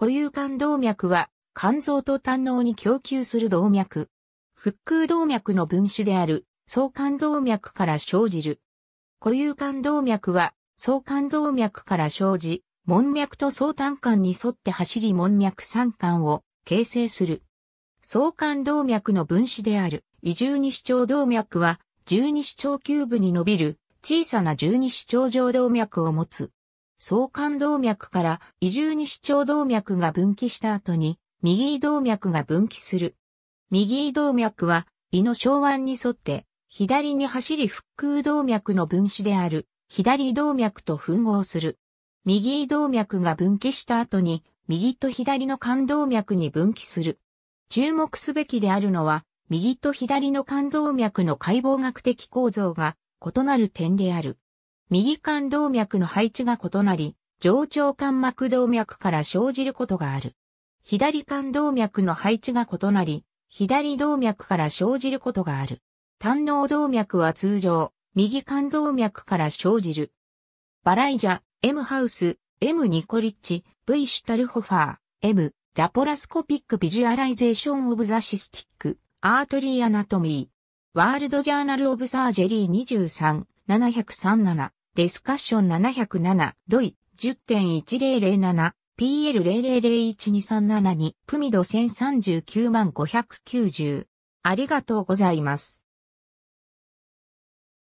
固有肝動脈は、肝臓と胆嚢に供給する動脈。腹腔動脈の分子である、相関動脈から生じる。固有肝動脈は、相関動脈から生じ、門脈と相胆管に沿って走り門脈三管を形成する。相関動脈の分子である、異十二指腸動脈は、十二指腸キューブに伸びる、小さな十二指腸上動脈を持つ。相関動脈から移住に視聴動脈が分岐した後に、右移動脈が分岐する。右移動脈は、胃の小腕に沿って、左に走り腹腔動脈の分子である、左動脈と吻合する。右移動脈が分岐した後に、右と左の冠動脈に分岐する。注目すべきであるのは、右と左の冠動脈の解剖学的構造が異なる点である。右肝動脈の配置が異なり、上腸肝膜動脈から生じることがある。左肝動脈の配置が異なり、左動脈から生じることがある。胆脳動脈は通常、右肝動脈から生じる。バライジャ、M ハウス、M ニコリッチ、V シュタルホファー、M ラポラスコピックビジュアライゼーションオブザシスティック、アートリーアナトミー。ワールドジャーナルオブサージェリー23、737。ディスカッション707、ドイ、10.1007、PL0001237 に、プミド1039万590。ありがとうございます。